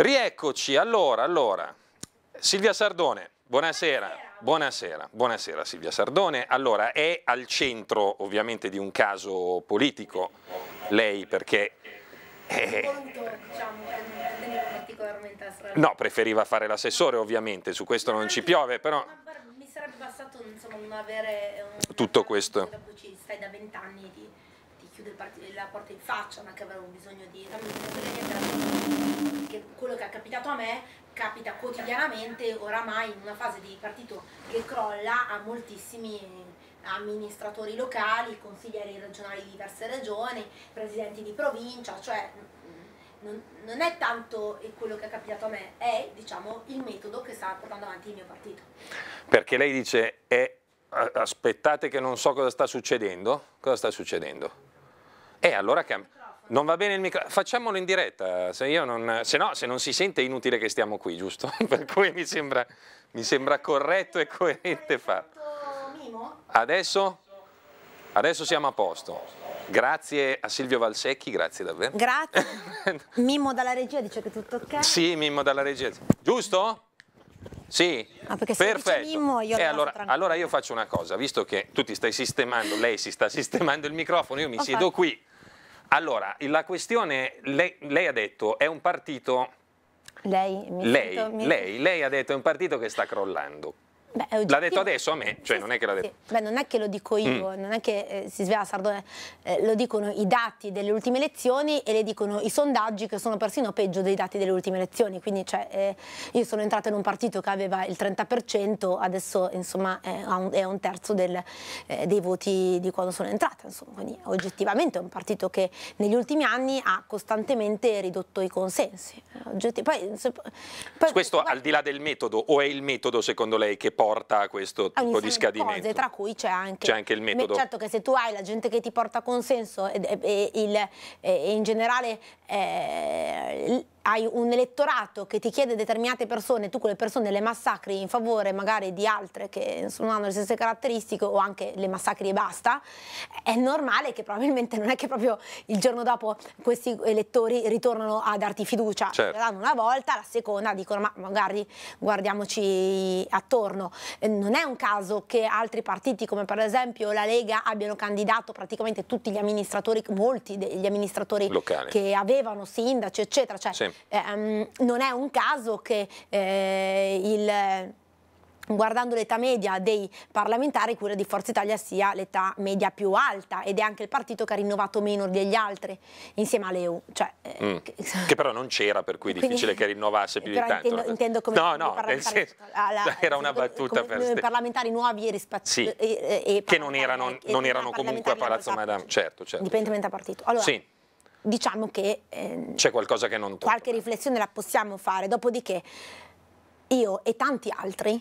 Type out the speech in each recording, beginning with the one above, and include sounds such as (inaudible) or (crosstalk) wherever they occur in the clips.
Rieccoci, allora, allora, Silvia Sardone, buonasera. Buonasera, buonasera Silvia Sardone. Allora, è al centro ovviamente di un caso politico lei perché... Eh, Conto, diciamo, no, preferiva fare l'assessore ovviamente, su questo non ci piove, però... Mi sarebbe bastato insomma, non avere... Tutto questo. Da bucista, da vent'anni di chiude la porta in faccia, ma che avevano bisogno di che quello che è capitato a me capita quotidianamente, oramai in una fase di partito che crolla a moltissimi amministratori locali, consiglieri regionali di diverse regioni, presidenti di provincia, cioè mm, mm, non, non, è tanto quello che è capitato a me, è diciamo, il metodo che sta portando avanti il mio partito. Perché lei dice, eh, aspettate che non so cosa sta succedendo, cosa sta succedendo? Eh, allora non va bene il microfono, facciamolo in diretta, se, non, se, no se non si sente è inutile che stiamo qui, giusto? (laughs) per cui mi sembra, mi sembra corretto e coerente farlo. Adesso? Adesso siamo a posto. Grazie a Silvio Valsecchi, grazie davvero. Grazie. (laughs) Mimmo dalla regia dice che tutto ok. Sì, Mimmo dalla regia. Giusto? Sì, ah, perfetto. Mimmo, io eh, allora, allora, io faccio una cosa, visto che tu ti stai sistemando, lei si sta sistemando il microfono, io mi okay. siedo qui allora, la questione, lei, lei ha detto, è un partito... Lei, mi lei, sento, mi... lei, lei ha detto è un partito che sta crollando. Beh, l'ha detto adesso a me, cioè sì, non è che l'ha detto. Sì. Beh, non è che lo dico mm. io, mm. non è che eh, si sveglia Sardone, eh, lo dicono i dati delle ultime elezioni e le dicono i sondaggi che sono persino peggio dei dati delle ultime elezioni, quindi cioè, eh, io sono entrata in un partito che aveva il 30%, adesso insomma è un, è un terzo del, eh, dei voti di quando sono entrata, insomma, quindi oggettivamente è un partito che negli ultimi anni ha costantemente ridotto i consensi. Poi, se... poi, Questo poi... al di là del metodo, o è il metodo secondo lei che porta a questo tipo di scadimento. Cose, tra cui c'è anche, anche, il metodo. Certo che se tu hai la gente che ti porta consenso e, e, e, e in generale eh, hai un elettorato che ti chiede determinate persone, tu quelle persone le massacri in favore magari di altre che non hanno le stesse caratteristiche o anche le massacri e basta, è normale che probabilmente non è che proprio il giorno dopo questi elettori ritornano a darti fiducia, certo. la danno una volta, la seconda dicono ma magari guardiamoci attorno. Non è un caso che altri partiti come per esempio la Lega abbiano candidato praticamente tutti gli amministratori, molti degli amministratori Locali. che avevano sindaci eccetera, cioè, sì sì. Ehm, non è un caso che eh, il guardando l'età media dei parlamentari, quella di Forza Italia sia l'età media più alta ed è anche il partito che ha rinnovato meno degli altri insieme a Leu. Cioè, eh, mm. che, (laughs) che, però non c'era, per cui è difficile che rinnovasse (laughs) più di tanto. Intendo, intendo come no, no, senso, (laughs) alla, era una battuta come, per parlamentari nuovi e rispettosi. Sì, e, e che non erano, non erano comunque a Palazzo Madama, certo, certo. Dipendentemente certo. dal partito. Allora, sì diciamo che... Ehm, C'è qualcosa che non... Tocca. Qualche riflessione la possiamo fare, dopodiché io e tanti altri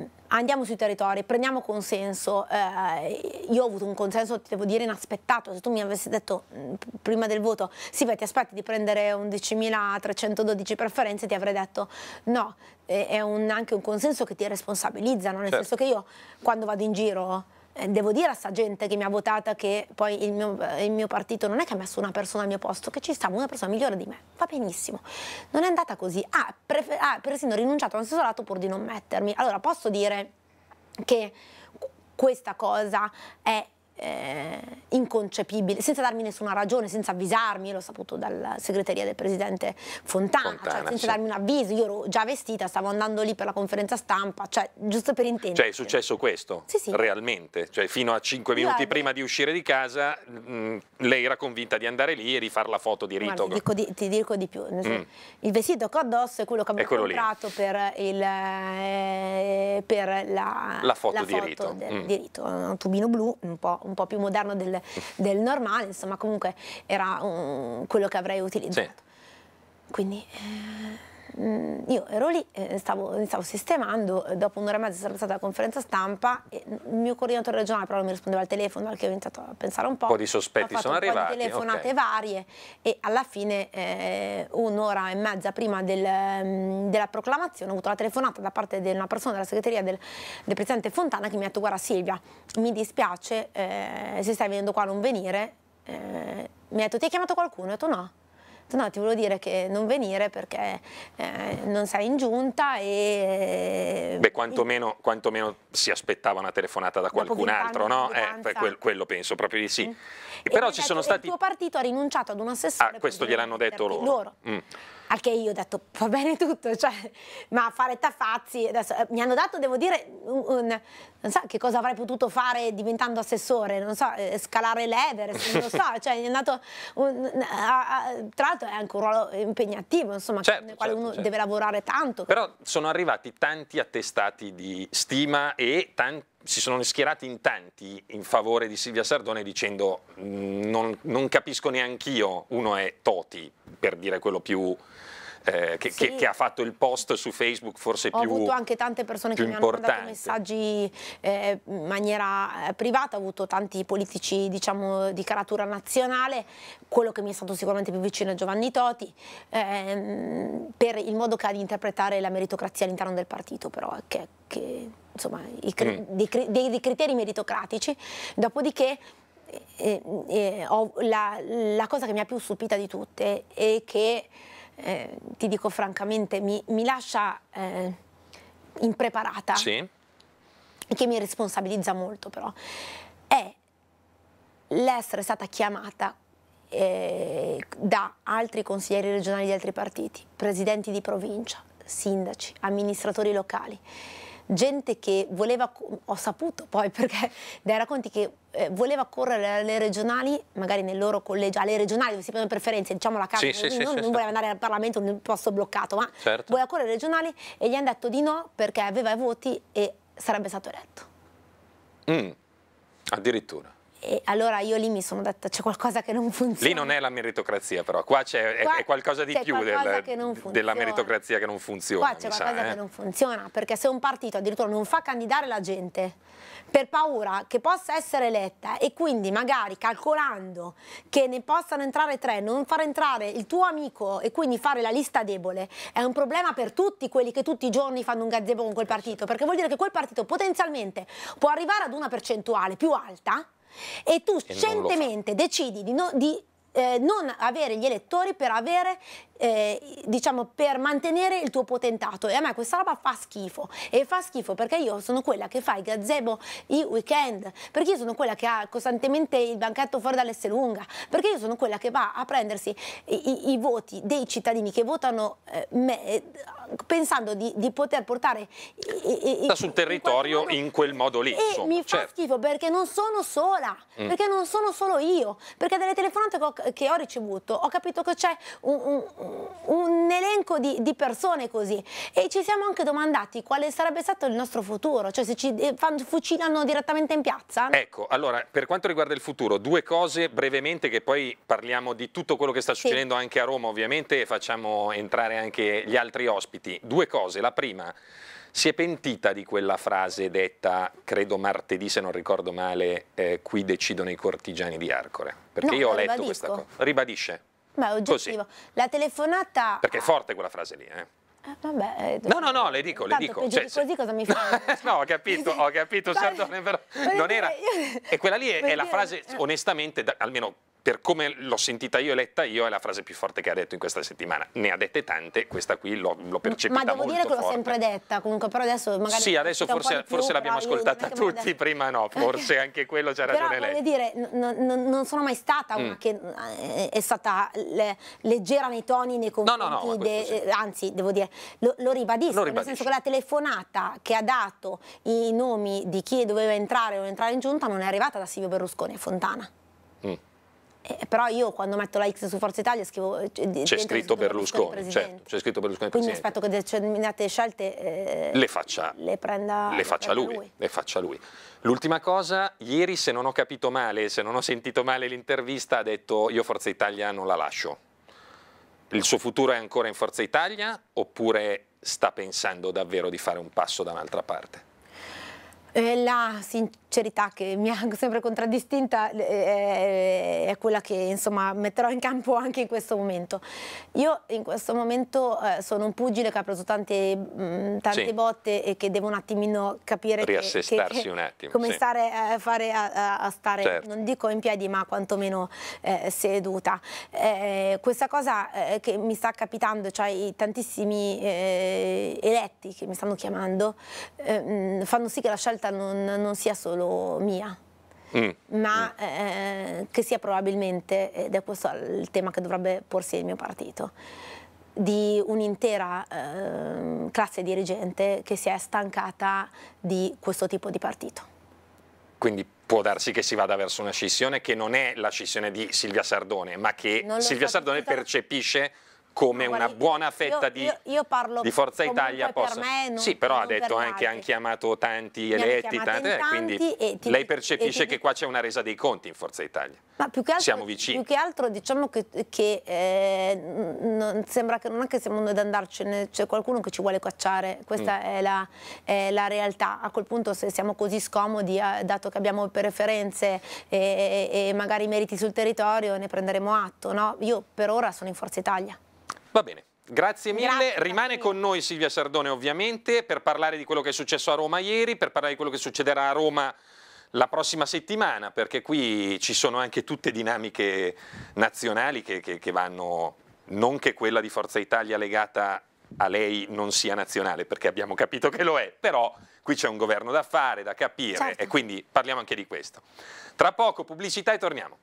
mm, andiamo sui territori, prendiamo consenso. Eh, io ho avuto un consenso, ti devo dire, inaspettato. Se tu mi avessi detto mm, prima del voto, sì, beh, ti aspetti di prendere 11.312 preferenze, ti avrei detto no. È un, anche un consenso che ti responsabilizza, no? nel certo. senso che io quando vado in giro eh, devo dire a sta gente che mi ha votata che poi il mio, eh, il mio, partito non è che ha messo una persona al mio posto, che ci stava una persona migliore di me, va benissimo. Non è andata così, ha, ah, prefer- ah, persino rinunciato al lato pur di non mettermi. Allora posso dire che questa cosa è eh, inconcepibile, senza darmi nessuna ragione, senza avvisarmi, l'ho saputo dalla segreteria del presidente Fontana, cioè Fontana cioè, senza sì. darmi un avviso, io ero già vestita, stavo andando lì per la conferenza stampa, cioè giusto per intendere. Cioè è successo questo? Sì, sì. Realmente? Cioè fino a 5 minuti prima di uscire di casa mh, mm, mm, lei era convinta di andare lì e di fare la foto di rito? ti, dico di, ti, dico di, più, mm. il vestito che ho addosso è quello che abbiamo comprato lì. per, il, eh, per la, la, foto, la di, foto rito. Del, mm. di rito. un tubino blu, un po' un un po' più moderno del, del normale, insomma comunque era um, quello che avrei utilizzato. Sì. Quindi... Eh... Mm, io ero lì, eh, stavo, stavo sistemando, eh, dopo un'ora e mezza sarebbe stata la conferenza stampa, il mio coordinatore regionale però non mi rispondeva al telefono, perché ho iniziato a pensare un po'. Un po' di sospetti sono arrivati. Di telefonate okay. varie e alla fine eh, un'ora e mezza prima del, mm, della proclamazione ho avuto la telefonata da parte di una persona della segreteria del, del, Presidente Fontana che mi ha detto guarda Silvia, mi dispiace eh, se stai venendo qua a non venire. Eh, mi ha detto ti ha chiamato qualcuno? Ho detto no detto no ti volevo dire che non venire perché eh, non sei in giunta e... Eh, Beh quantomeno, quantomeno si aspettava una telefonata da qualcun altro, no? Eh, quel, quello penso proprio di sì. Mm. Però ci detto, sono stati... Il tuo partito ha rinunciato ad un assessore... Ah, questo gliel'hanno detto loro. loro. Mm. Al che io ho detto va bene tutto, (laughs) cioè, ma fare tafazzi, adesso, eh, mi hanno dato, devo dire, un, un, non so che cosa avrei potuto fare diventando assessore, non so, eh, scalare l'Everest, non lo so, (laughs) cioè, mi è andato un, a, a, tra l'altro è anche un ruolo impegnativo, insomma, certo, nel quale certo, uno certo. deve lavorare tanto. Però sono arrivati tanti attestati di stima e tanti si sono schierati in tanti in favore di Silvia Sardone dicendo mm, non, non capisco neanch'io, uno è Toti, per dire quello più eh, che, sì. che, che, ha fatto il post su Facebook forse ho più Ho avuto anche tante persone che importante. mi hanno mandato messaggi eh, in maniera eh, privata, ho avuto tanti politici diciamo di caratura nazionale, quello che mi è stato sicuramente più vicino è Giovanni Toti, ehm, per il modo che ha di interpretare la meritocrazia all'interno del partito però, eh, che, che insomma, cri mm. dei, dei, criteri meritocratici, dopodiché eh, eh, la, la, cosa che mi ha più stupita di tutte è che eh, ti dico francamente, mi, mi lascia eh, impreparata, sì. che mi responsabilizza molto però, è l'essere stata chiamata eh, da altri consiglieri regionali di altri partiti, presidenti di provincia, sindaci, amministratori locali, gente che voleva, ho saputo poi (laughs) perché dai racconti che eh, voleva correre alle regionali, magari nel loro collegio, alle regionali dove si prendono preferenze, diciamo la casa, sì, sì, non, sì, non voleva andare al Parlamento in un posto bloccato, ma certo. voleva correre alle regionali e gli hanno detto di no perché aveva i voti e sarebbe stato eletto. Mm, addirittura. E allora io lì mi sono detta c'è qualcosa che non funziona. Lì non è la meritocrazia però, qua, c'è, qua è, qualcosa di più qualcosa del, della meritocrazia che non funziona. Qua c'è qualcosa sa, eh. che eh? non funziona, perché se un partito addirittura non fa candidare la gente per paura che possa essere eletta e quindi magari calcolando che ne possano entrare tre, non far entrare il tuo amico e quindi fare la lista debole, è un problema per tutti quelli che tutti i giorni fanno un gazebo con quel partito, perché vuol dire che quel partito potenzialmente può arrivare ad una percentuale più alta e tu scientemente decidi di, no, di eh, non avere gli elettori per avere eh, diciamo, per mantenere il tuo potentato. E a me questa roba fa schifo. E fa schifo perché io sono quella che fa i gazebo i weekend, perché io sono quella che ha costantemente il banchetto fuori lunga perché io sono quella che va a prendersi i, i, i voti dei cittadini che votano eh, me, eh, pensando di, di, poter portare... I, sul territorio in, in, quel modo lì. E insomma, mi fa certo. schifo perché non sono sola, mm. perché non sono solo io, perché dalle telefonate che ho, che ho ricevuto ho capito che c'è un, un un elenco di, di, persone così e ci siamo anche domandati quale sarebbe stato il nostro futuro, cioè se ci eh, fucilano direttamente in piazza. Ecco, allora per quanto riguarda il futuro, due cose brevemente che poi parliamo di tutto quello che sta succedendo sì. anche a Roma ovviamente e facciamo entrare anche gli altri ospiti. Due cose, la prima si è pentita di quella frase detta, credo martedì se non ricordo male, eh, qui decidono i cortigiani di Arcore, perché no, io ho letto ribadisco. questa cosa. Ribadisce? Ma è oggettivo. Così. La telefonata... Perché è forte quella frase lì, eh? eh vabbè, eh, no, no, no, le dico, le dico. Cioè, se... così cosa mi fa? (laughs) no, ho capito, ho capito, Sardone, certo, però non era... E quella lì è, è la frase, eh. onestamente, da, almeno per come l'ho sentita io e letta io, è la frase più forte che ha detto in questa settimana. Ne ha dette tante, questa qui l'ho, l'ho percepita Ma devo dire che l'ho forte. sempre detta, comunque, però adesso magari... Sì, adesso forse, forse più, l'abbiamo ascoltata tutti, detto... prima no, (laughs) forse anche quello c'era ragione lei. voglio dire, no, no, non sono mai stata una mm. che eh, è stata le, leggera nei toni, nei confronti, no, no, no de, sì. Eh, anzi, devo dire, lo, lo ribadisco, lo nel senso che la telefonata che ha dato i nomi di chi doveva entrare o entrare in giunta non è arrivata da Silvio Berlusconi a Fontana. Mm. Eh, però io quando metto la X su Forza Italia scrivo... Eh, c'è scritto Berlusconi, certo, c'è scritto Berlusconi Quindi presidente. aspetto che determinate scelte eh, le, faccia, le, prenda, le, faccia, lui, lui. le faccia lui. L'ultima cosa, ieri se non ho capito male, se non ho sentito male l'intervista, ha detto io Forza Italia non la lascio. Il suo futuro è ancora in Forza Italia oppure sta pensando davvero di fare un passo da un'altra parte? Eh, la, sin cerità che mi ha (laughs) sempre contraddistinta eh, eh, è quella che insomma metterò in campo anche in questo momento. Io in questo momento eh, sono un pugile che ha preso tante, mh, mm, tante sì. botte e che devo un attimino capire riassestarsi che, che, un attimo, come sì. stare a fare a, a stare, certo. non dico in piedi ma quantomeno eh, seduta. Eh, questa cosa eh, che mi sta capitando, cioè i tantissimi eletti che mi stanno chiamando, mm, fanno sì che la scelta non, non sia solo solo mia. Mm. ma mm. eh, che sia probabilmente, eh, ed è questo il tema che dovrebbe porsi il mio partito, di un'intera eh, classe dirigente che si è stancata di questo tipo di partito. Quindi può darsi che si vada verso una scissione che non è la scissione di Silvia Sardone, ma che Silvia Sardone percepisce come una buona fetta io, di, io, io parlo di Forza Italia possa... Non, sì, però ha detto anche che hanno chiamato tanti eletti, tanti, tanti, quindi e ti, lei percepisce e ti... che qua c'è una resa dei conti in Forza Italia. Ma più che altro, siamo vicini. Più che altro diciamo che, che eh, non, sembra che non è che siamo noi ad andarcene, c'è qualcuno che ci vuole cacciare, questa mm. è, la, è, la, realtà. A quel punto se siamo così scomodi, eh, dato che abbiamo preferenze e, e magari meriti sul territorio, ne prenderemo atto. No? Io per ora sono in Forza Italia. Va bene. Grazie mille, Grazie. rimane con noi Silvia Sardone ovviamente per parlare di quello che è successo a Roma ieri, per parlare di quello che succederà a Roma la prossima settimana, perché qui ci sono anche tutte dinamiche nazionali che, che, che vanno, non che quella di Forza Italia legata a lei non sia nazionale, perché abbiamo capito che lo è, però qui c'è un governo da fare, da capire certo. e quindi parliamo anche di questo. Tra poco pubblicità e torniamo.